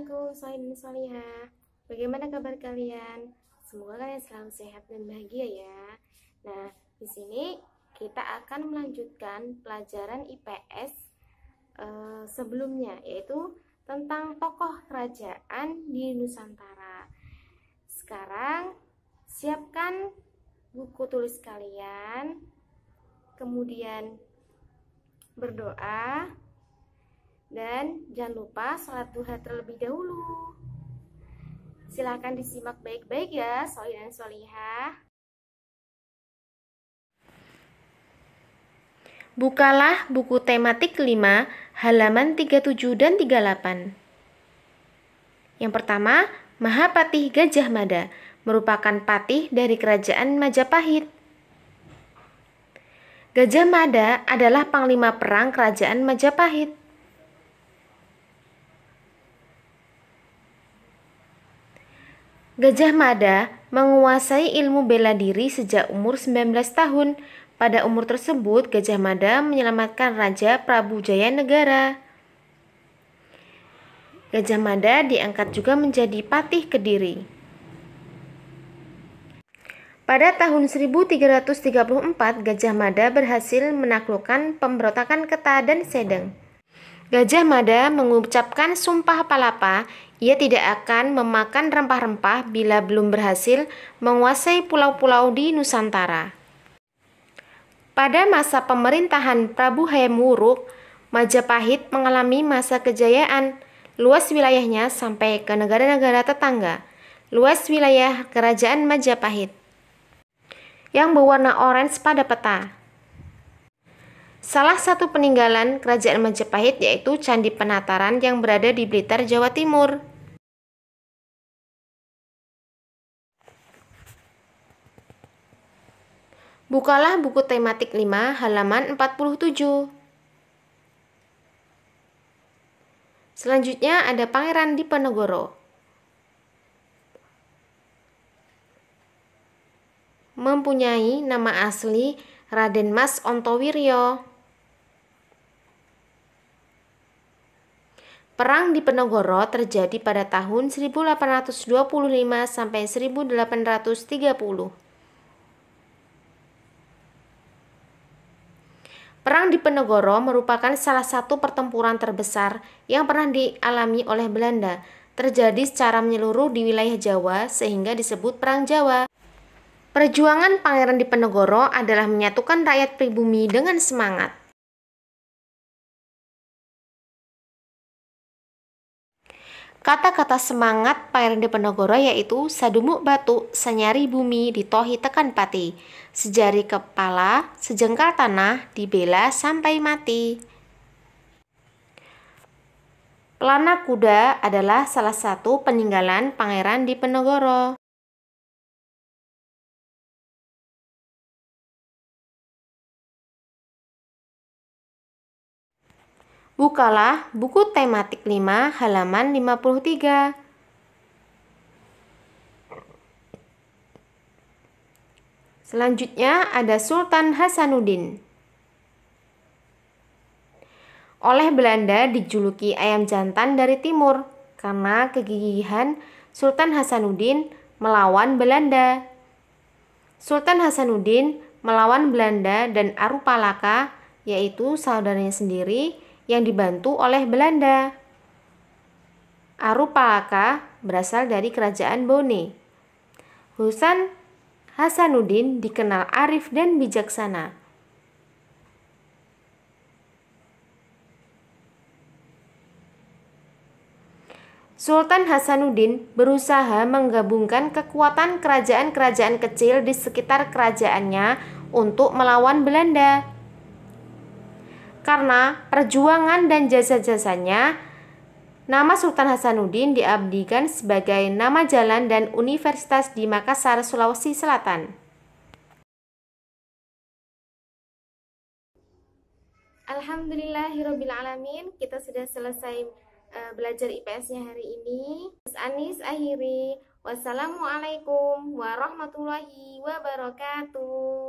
Assalamualaikum Soalin Solihah Bagaimana kabar kalian? Semoga kalian selalu sehat dan bahagia ya Nah, di sini kita akan melanjutkan pelajaran IPS eh, sebelumnya Yaitu tentang tokoh kerajaan di Nusantara Sekarang siapkan buku tulis kalian Kemudian berdoa dan jangan lupa sholat duha terlebih dahulu. Silahkan disimak baik-baik ya, soli dan solihah. Bukalah buku tematik 5, halaman 37 dan 38. Yang pertama, Mahapatih Gajah Mada merupakan patih dari kerajaan Majapahit. Gajah Mada adalah panglima perang kerajaan Majapahit. Gajah Mada menguasai ilmu bela diri sejak umur 19 tahun. Pada umur tersebut, Gajah Mada menyelamatkan Raja Prabu Jaya Negara. Gajah Mada diangkat juga menjadi patih Kediri. Pada tahun 1334, Gajah Mada berhasil menaklukkan pemberontakan Keta dan Sedeng. Gajah Mada mengucapkan sumpah palapa ia tidak akan memakan rempah-rempah bila belum berhasil menguasai pulau-pulau di Nusantara. Pada masa pemerintahan Prabu Hayam Wuruk, Majapahit mengalami masa kejayaan. Luas wilayahnya sampai ke negara-negara tetangga. Luas wilayah Kerajaan Majapahit yang berwarna orange pada peta. Salah satu peninggalan Kerajaan Majapahit yaitu Candi Penataran yang berada di Blitar, Jawa Timur. Bukalah buku tematik 5 halaman 47. Selanjutnya ada Pangeran Diponegoro. Mempunyai nama asli Raden Mas Ontowiryo. Perang di Penogoro terjadi pada tahun 1825 sampai 1830. Perang Diponegoro merupakan salah satu pertempuran terbesar yang pernah dialami oleh Belanda, terjadi secara menyeluruh di wilayah Jawa sehingga disebut Perang Jawa. Perjuangan Pangeran Diponegoro adalah menyatukan rakyat pribumi dengan semangat. Kata-kata semangat Pangeran Diponegoro yaitu sadumu batu, senyari bumi, ditohi tekan pati, sejari kepala, sejengkal tanah, dibela sampai mati. Pelana kuda adalah salah satu peninggalan Pangeran Diponegoro. Bukalah buku tematik 5 halaman 53. Selanjutnya ada Sultan Hasanuddin. Oleh Belanda dijuluki ayam jantan dari timur karena kegigihan Sultan Hasanuddin melawan Belanda. Sultan Hasanuddin melawan Belanda dan Arupalaka yaitu saudaranya sendiri yang dibantu oleh Belanda. Arupaaka berasal dari kerajaan Bone. Husan Hasanuddin dikenal arif dan bijaksana. Sultan Hasanuddin berusaha menggabungkan kekuatan kerajaan-kerajaan kecil di sekitar kerajaannya untuk melawan Belanda. Karena perjuangan dan jasa-jasanya, nama Sultan Hasanuddin diabdikan sebagai nama jalan dan universitas di Makassar, Sulawesi Selatan. alamin kita sudah selesai eh, belajar IPS-nya hari ini. Mas Anis akhiri, wassalamualaikum warahmatullahi wabarakatuh.